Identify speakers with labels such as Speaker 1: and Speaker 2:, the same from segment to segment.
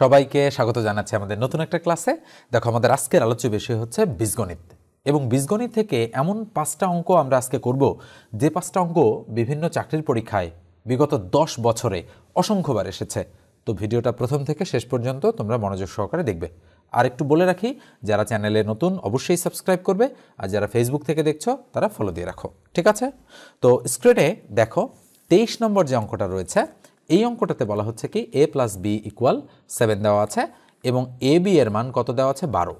Speaker 1: সবাইকে স্বাগত জানাচ্ছি আমাদের নতুন একটা ক্লাসে দেখো আমাদের আজকের আলোচ্য বিষয় হচ্ছে বীজগণিত এবং বীজগণিত থেকে এমন পাঁচটা অঙ্ক আমরা আজকে করব যে পাঁচটা অঙ্ক বিভিন্ন চাকরির পরীক্ষায় বিগত দশ বছরে অসংখ্যবার এসেছে তো ভিডিওটা প্রথম থেকে শেষ পর্যন্ত তোমরা মনোযোগ সহকারে দেখবে আর একটু বলে রাখি যারা চ্যানেলে নতুন অবশ্যই সাবস্ক্রাইব করবে আর যারা ফেসবুক থেকে দেখছো তারা ফলো দিয়ে রাখো ঠিক আছে তো স্ক্রিনে দেখো তেইশ নম্বর যে অঙ্কটা রয়েছে এই অঙ্কটাতে বলা হচ্ছে কি a plus b equal seven দেওয়া আছে এবং এ বি এর মান কত দেওয়া আছে বারো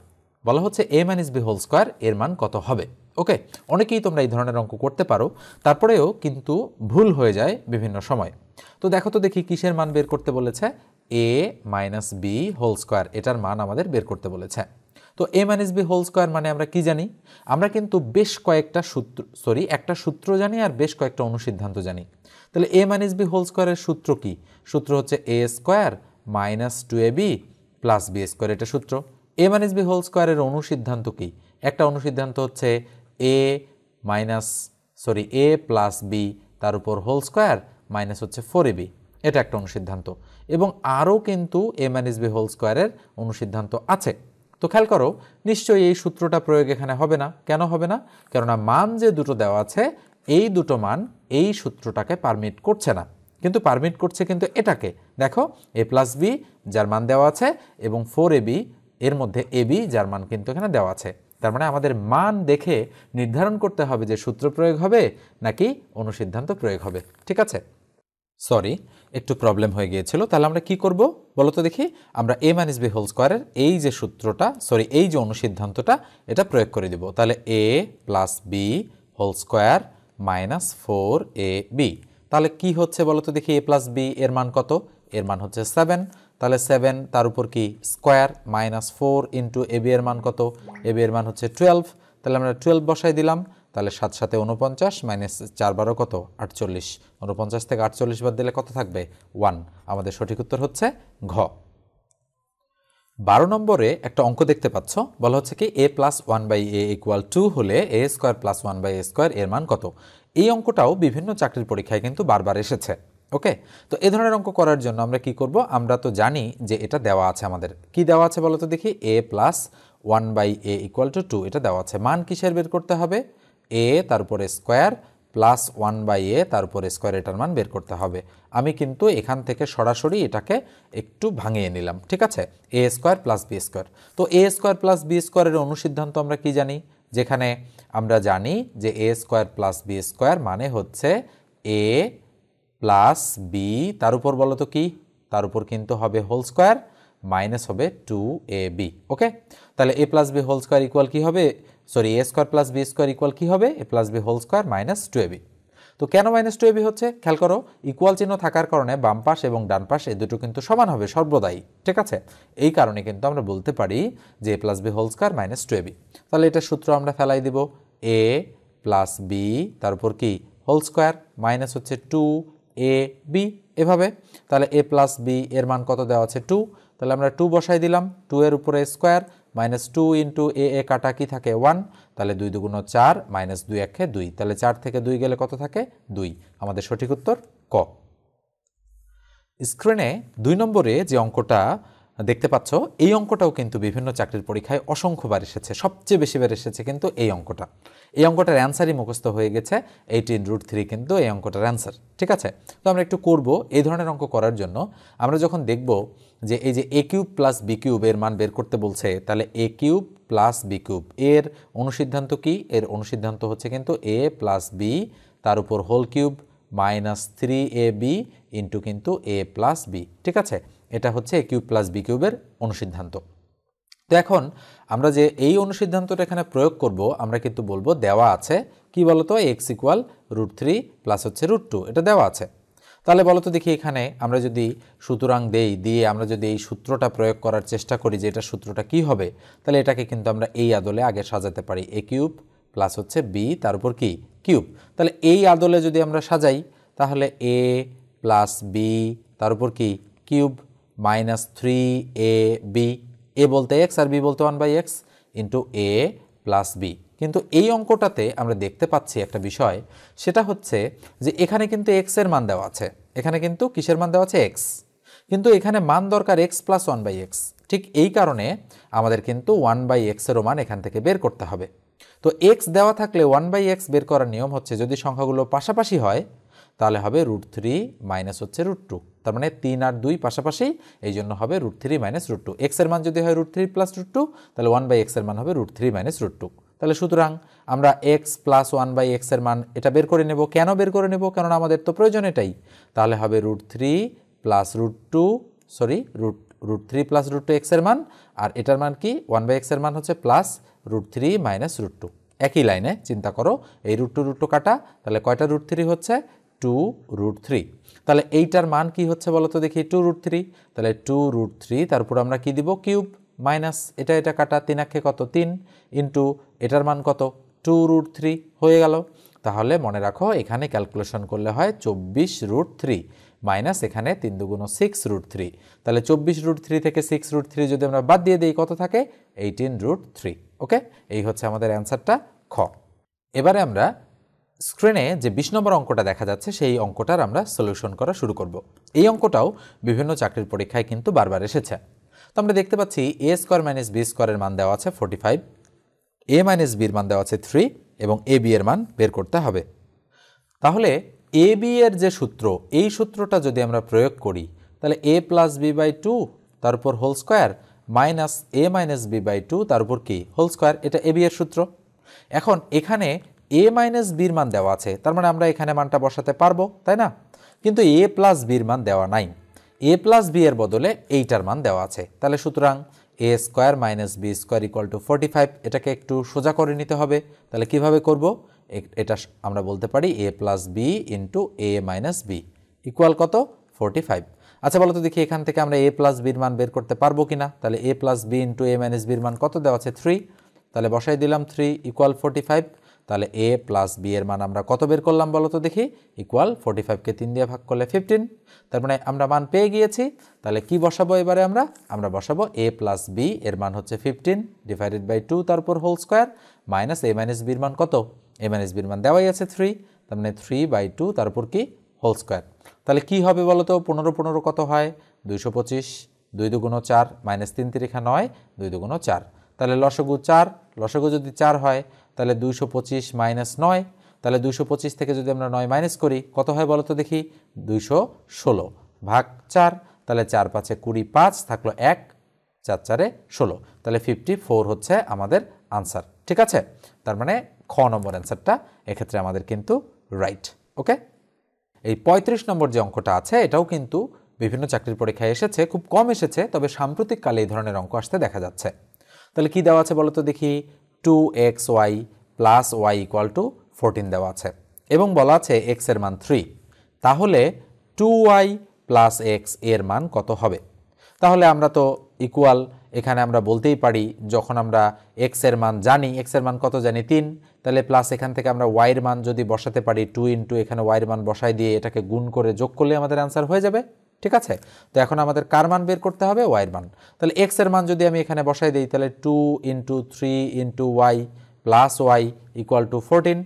Speaker 1: বলা হচ্ছে a minus b whole square এর মান কত হবে ওকে অনেকেই তোমরা এই ধরনের অঙ্ক করতে পারো তারপরেও কিন্তু ভুল হয়ে যায় বিভিন্ন সময় তো দেখো তো দেখি কিসের মান বের করতে বলেছে a minus b whole square এটার মান আমাদের বের করতে বলেছে তো a minus b whole square মানে আমরা কি জানি আমরা কিন্তু বেশ কয়েকটা সূত্র সরি একটা সূত্র জানি আর বেশ কয়েকটা অনুসিদ্ধান্ত জানি তাহলে এ মাইনাস বি হোল স্কোয়ারের সূত্র কি সূত্র হচ্ছে a square minus two A b plus B square এটা সূত্র এ মাইনাস বি হোল স্কোয়ারের অনুসিদ্ধান্ত কি একটা অনুসিদ্ধান্ত হচ্ছে a minus sorry a plus B তার উপর হোল স্কোয়ার মাইনাস হচ্ছে ফোর এ বি এটা একটা অনুসিদ্ধান্ত এবং আরও কিন্তু এ মাইনাস বি হোল স্কোয়ারের অনুসিদ্ধান্ত আছে তো খেয়াল করো নিশ্চয়ই এই সূত্রটা প্রয়োগ এখানে হবে না কেন হবে না কেননা মান যে দুটো দেওয়া আছে এই দুটো মান এই সূত্রটাকে পারমিট করছে না কিন্তু পারমিট করছে কিন্তু এটাকে দেখো এ প্লাস বি যার মান দেওয়া আছে এবং ফোর এ বি এর মধ্যে এ বি যার মান কিন্তু এখানে দেওয়া আছে তার মানে আমাদের মান দেখে নির্ধারণ করতে হবে যে সূত্র প্রয়োগ হবে নাকি অনুসিদ্ধান্ত প্রয়োগ হবে ঠিক আছে সরি একটু প্রবলেম হয়ে গিয়েছিল তাহলে আমরা কি করব বলতো দেখি আমরা এ মাইনাস বি হোল স্কোয়ারের এই যে সূত্রটা সরি এই যে অনুসিদ্ধান্তটা এটা প্রয়োগ করে দিব তাহলে এ plus B whole square minus four a b তাহলে কি হচ্ছে বলতো দেখি এ প্লাস বি এর মান কত এর মান হচ্ছে সেভেন তাহলে সেভেন তার উপর কি square minus four into a b এর মান কত এ বি এর মান হচ্ছে টুয়েলভ তাহলে আমরা টুয়েলভ বসাই দিলাম তাহলে সাত সাথে উনপঞ্চাশ মাইনাস চার বারো কত আটচল্লিশ উনপঞ্চাশ থেকে আটচল্লিশ বাদ দিলে কত থাকবে ওয়ান আমাদের সঠিক উত্তর হচ্ছে ঘ বারো নম্বরে একটা অঙ্ক দেখতে পাচ্ছ বলা হচ্ছে কি a plus one by A equal to হলে a square plus one by a square এর মান কত এই অঙ্কটাও বিভিন্ন চাকরির পরীক্ষায় কিন্তু বারবার এসেছে ওকে তো এ ধরনের অঙ্ক করার জন্য আমরা কি করব আমরা তো জানি যে এটা দেওয়া আছে আমাদের কি দেওয়া আছে বলো তো দেখি A plus one by A equal to two এটা দেওয়া আছে মান কিসের বের করতে হবে এ তারপরে square plus one by A তারপরে স্কোয়ার এটার মান বের করতে হবে আমি কিন্তু এখান থেকে সরাসরি এটাকে একটু ভাঙিয়ে নিলাম ঠিক আছে A square plus B square তো এ স্কোয়ার প্লাস বি স্কোয়ারের অনুসিদ্ধান্ত আমরা কি জানি যেখানে আমরা জানি যে A square plus B square মানে হচ্ছে এ প্লাস বি তার উপর বলো তো কি তার উপর কিন্তু হবে হোল স্কোয়ার মাইনাস হবে টু এ বি ওকে তাহলে এ plus B whole square equal কী হবে sorry A square plus B square equal কী হবে A plus B whole square minus two AB তো কেন মাইনাস টু এবি হচ্ছে খেয়াল করো ইকুয়াল চিহ্ন থাকার কারণে বাম পাশ এবং ডান পাশ এই দুটো কিন্তু সমান হবে সর্বদাই ঠিক আছে এই কারণে কিন্তু আমরা বলতে পারি যে A plus B whole square minus two AB তাহলে এটা সূত্র আমরা ফেলাই দেব এ প্লাস বি তার উপর কি হোল স্কোয়ার মাইনাস হচ্ছে টু এ বি এভাবে তাহলে এ প্লাস বি এর মান কত দেওয়া আছে টু তাহলে আমরা টু বসাই দিলাম টু এর উপরে square minus two into A A কাটা কি থাকে ওয়ান তাহলে দুই দুগুণ চার মাইনাস দুই একে দুই তাহলে চার থেকে দুই গেলে কত থাকে দুই আমাদের সঠিক উত্তর ক স্ক্রিনে দুই নম্বরে যে অঙ্কটা দেখতে পাচ্ছ এই অঙ্কটাও কিন্তু বিভিন্ন চাকরির পরীক্ষায় অসংখ্যবার এসেছে সবচেয়ে বেশি বার এসেছে কিন্তু এই অঙ্কটা এই অঙ্কটার অ্যান্সারই মুখস্থ হয়ে গেছে এইটিন রুট থ্রি কিন্তু এই অঙ্কটার অ্যান্সার ঠিক আছে তো আমরা একটু করব এই ধরনের অঙ্ক করার জন্য আমরা যখন দেখব যে এই যে A cube plus B cube এর মান বের করতে বলছে তাহলে A cube plus B cube এর অনুসিদ্ধান্ত কি এর অনুসিদ্ধান্ত হচ্ছে কিন্তু এ প্লাস বি তার উপর whole cube minus three A B into কিন্তু এ প্লাস বি ঠিক আছে এটা হচ্ছে এ কিউব প্লাস বি কিউবের অনুসিদ্ধান্ত তো এখন আমরা যে এই অনুসিদ্ধান্তটা এখানে প্রয়োগ করব আমরা কিন্তু বলবো দেওয়া আছে কি বলতো X equal root three plus হচ্ছে রুট টু এটা দেওয়া আছে তাহলে বলো তো দেখি এখানে আমরা যদি সুতরাং দেই দিয়ে আমরা যদি এই সূত্রটা প্রয়োগ করার চেষ্টা করি যে এটা সূত্রটা কি হবে তাহলে এটাকে কিন্তু আমরা এই আদলে আগে সাজাতে পারি এ কিউব প্লাস হচ্ছে বি তার উপর কি কিউব তাহলে এই আদলে যদি আমরা সাজাই তাহলে এ প্লাস বি তার উপর কি cube minus three A B A বলতে এক্স আর বি বলতে one by X into A plus B কিন্তু এই অঙ্কটাতে আমরা দেখতে পাচ্ছি একটা বিষয় সেটা হচ্ছে যে এখানে কিন্তু এক্স এর মান দেওয়া আছে এখানে কিন্তু কিসের মান দেওয়া আছে এক্স কিন্তু এখানে মান দরকার X plus one by X ঠিক এই কারণে আমাদের কিন্তু ওয়ান বাই এক্সেরও মান এখান থেকে বের করতে হবে তো এক্স দেওয়া থাকলে ওয়ান বাই এক্স বের করার নিয়ম হচ্ছে যদি সংখ্যাগুলো পাশাপাশি হয় তাহলে হবে রুট থ্রি মাইনাস হচ্ছে রুট টু তার মানে তিন আর দুই পাশাপাশি এই জন্য হবে root three minus root two এক্সের মান যদি হয় root three plus root two তাহলে ওয়ান বাই এক্সের মান হবে root three minus root two তাহলে সুতরাং আমরা এক্স প্লাস ওয়ান বাই এক্সের মান এটা বের করে নেব কেন বের করে নেব কেন আমাদের তো প্রয়োজন এটাই তাহলে হবে root three plus root two sorry root root three plus root two এক্সের মান আর এটার মান কি ওয়ান বাই এক্সের মান হচ্ছে plus root three minus root two একই লাইনে চিন্তা করো এই রুট টু রুট টু কাটা তাহলে কয়টা রুট থ্রি হচ্ছে টু রুট থ্রি তাহলে এইটার মান কি হচ্ছে বলো তো দেখি টু রুট থ্রি তাহলে টু রুট থ্রি তারপর আমরা কি দিব কিউব মাইনাস এটা এটা কাটা তিন আক্ষে কত তিন ইন্টু এটার মান কত টু রুট থ্রি হয়ে গেল তাহলে মনে রাখো এখানে ক্যালকুলেশন করলে হয় চব্বিশ রুট থ্রি মাইনাস এখানে তিন দুগুণ সিক্স রুট থ্রি তাহলে চব্বিশ রুট থ্রি থেকে সিক্স রুট থ্রি যদি আমরা বাদ দিয়ে দিই কত থাকে এইটিন রুট থ্রি ওকে এই হচ্ছে আমাদের অ্যান্সারটা খ এবারে আমরা স্ক্রিনে যে বিশ নম্বর অঙ্কটা দেখা যাচ্ছে সেই অঙ্কটার আমরা সলিউশন করা শুরু করব এই অঙ্কটাও বিভিন্ন চাকরির পরীক্ষায় কিন্তু বারবার এসেছে তো আমরা দেখতে পাচ্ছি এ স্কোয়ার মাইনাস বি স্কোয়ারের মান দেওয়া আছে ফোর্টি ফাইভ এ মাইনাস বির মান দেওয়া আছে থ্রি এবং এ বি এর মান বের করতে হবে তাহলে এ বি এর যে সূত্র এই সূত্রটা যদি আমরা প্রয়োগ করি তাহলে এ প্লাস বি বাই টু তারপর whole square minus A minus B by two তারপর উপর কি হোল স্কোয়ার এটা এ বি এর সূত্র এখন এখানে এ মাইনাস বির মান দেওয়া আছে তার মানে আমরা এখানে মানটা বসাতে পারবো তাই না কিন্তু এ প্লাস বির মান দেওয়া নাই এ প্লাস বি এর বদলে এইটার মান দেওয়া আছে তাহলে সুতরাং A square minus B square equal to forty five এটাকে একটু সোজা করে নিতে হবে তাহলে কিভাবে করব এটা আমরা বলতে পারি A plus B into A minus B equal কত ফোর্টি ফাইভ আচ্ছা বলো তো দেখি এখান থেকে আমরা এ প্লাস বির মান বের করতে পারবো কি না তাহলে এ plus B into A minus বির মান কত দেওয়া আছে থ্রি তাহলে বসাই দিলাম থ্রি ইকুয়াল ফোর্টি ফাইভ তাহলে এ প্লাস বি এর মান আমরা কত বের করলাম বলো তো দেখি ইকুয়াল ফোর্টি ফাইভকে তিন দিয়ে ভাগ করলে ফিফটিন তার মানে আমরা মান পেয়ে গিয়েছি তাহলে কি বসাবো এবারে আমরা আমরা বসাবো এ প্লাস বি এর মান হচ্ছে ফিফটিন ডিভাইডেড বাই টু তারপর whole square minus A minus বির মান কত এ মাইনাস বির মান দেওয়াই আছে থ্রি তার মানে থ্রি বাই টু তারপর কি হোল স্কোয়ার তাহলে কি হবে বলো তো পনেরো পনেরো কত হয় দুইশো পঁচিশ দুই দুগুণো চার মাইনাস তিন তিরিখা নয় দুই দুগুণো চার তাহলে লসগু চার লসগু যদি চার হয় তাহলে দুইশো পঁচিশ মাইনাস নয় তাহলে দুইশো পঁচিশ থেকে যদি আমরা নয় মাইনাস করি কত হয় বলো তো দেখি দুইশো ষোলো ভাগ চার তাহলে চার পাঁচে কুড়ি পাঁচ থাকলো এক চার চারে ষোলো তাহলে ফিফটি ফোর হচ্ছে আমাদের আনসার ঠিক আছে তার মানে খ নম্বর অ্যান্সারটা এক্ষেত্রে আমাদের কিন্তু রাইট ওকে এই ৩৫ নম্বর যে অঙ্কটা আছে এটাও কিন্তু বিভিন্ন চাকরির পরীক্ষায় এসেছে খুব কম এসেছে তবে সাম্প্রতিককালে এই ধরনের অঙ্ক আসতে দেখা যাচ্ছে তাহলে কি দেওয়া আছে বলো তো দেখি two X Y plus Y equal to fourteen দেওয়া আছে এবং বলা আছে এক্সের মান থ্রি তাহলে টু ওয়াই প্লাস এক্স এর মান কত হবে তাহলে আমরা তো ইকুয়াল এখানে আমরা বলতেই পারি যখন আমরা এক্সের মান জানি এক্সের মান কত জানি তিন তাহলে প্লাস এখান থেকে আমরা ওয়াইয়ের মান যদি বসাতে পারি টু ইন্টু এখানে ওয়াইয়ের মান বসাই দিয়ে এটাকে গুণ করে যোগ করলে আমাদের অ্যান্সার হয়ে যাবে ঠিক আছে তো এখন আমাদের কার মান বের করতে হবে ওয়াইয়ের মান তাহলে এক্স এর মান যদি আমি এখানে বসাই দিই তাহলে two into three into Y plus Y equal to fourteen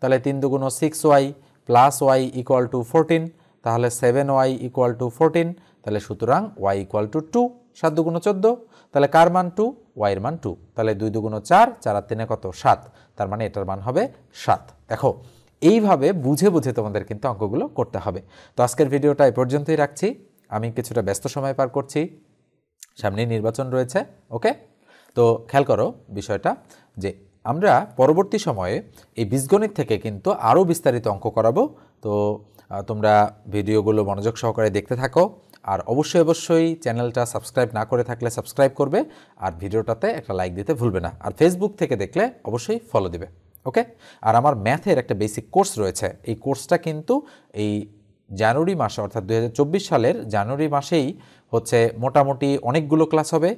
Speaker 1: তাহলে তিন দুগুণ six Y plus Y equal to fourteen তাহলে seven Y equal to fourteen তাহলে সুতরাং ওয়াই ইকুয়াল টু টু সাত দুগুণ চোদ্দো তাহলে কার মান টু ওয়াইয়ের মান টু তাহলে দুই দুগুণ চার চার আর তিনে কত সাত তার মানে এটার মান হবে সাত দেখো এইভাবে বুঝে বুঝে তোমাদের কিন্তু অঙ্কগুলো করতে হবে তো আজকের ভিডিওটা এ পর্যন্তই রাখছি আমি কিছুটা ব্যস্ত সময় পার করছি সামনে নির্বাচন রয়েছে ওকে তো খেয়াল করো বিষয়টা যে আমরা পরবর্তী সময়ে এই বীজগণিত থেকে কিন্তু আরও বিস্তারিত অঙ্ক করাবো তো তোমরা ভিডিওগুলো মনোযোগ সহকারে দেখতে থাকো আর অবশ্যই অবশ্যই চ্যানেলটা সাবস্ক্রাইব না করে থাকলে সাবস্ক্রাইব করবে আর ভিডিওটাতে একটা লাইক দিতে ভুলবে না আর ফেসবুক থেকে দেখলে অবশ্যই ফলো দিবে ওকে আর আমার ম্যাথের একটা বেসিক কোর্স রয়েছে এই কোর্সটা কিন্তু এই জানুয়ারি মাসে অর্থাৎ দু সালের জানুয়ারি মাসেই হচ্ছে মোটামুটি অনেকগুলো ক্লাস হবে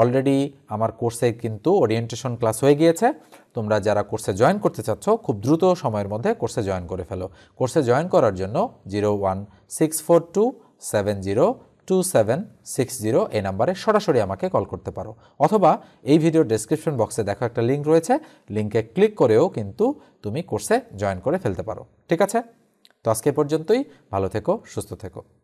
Speaker 1: অলরেডি আমার কোর্সে কিন্তু ওরিয়েন্টেশন ক্লাস হয়ে গিয়েছে তোমরা যারা কোর্সে জয়েন করতে চাচ্ছ খুব দ্রুত সময়ের মধ্যে কোর্সে জয়েন করে ফেলো কোর্সে জয়েন করার জন্য zero one six four two seven zero two seven six zero এই নাম্বারে সরাসরি আমাকে কল করতে পারো অথবা এই ভিডিওর ডেসক্রিপশন বক্সে দেখো একটা লিঙ্ক রয়েছে লিঙ্কে ক্লিক করেও কিন্তু তুমি কোর্সে জয়েন করে ফেলতে পারো ঠিক আছে তো আজকে পর্যন্তই ভালো থেকো সুস্থ থেকো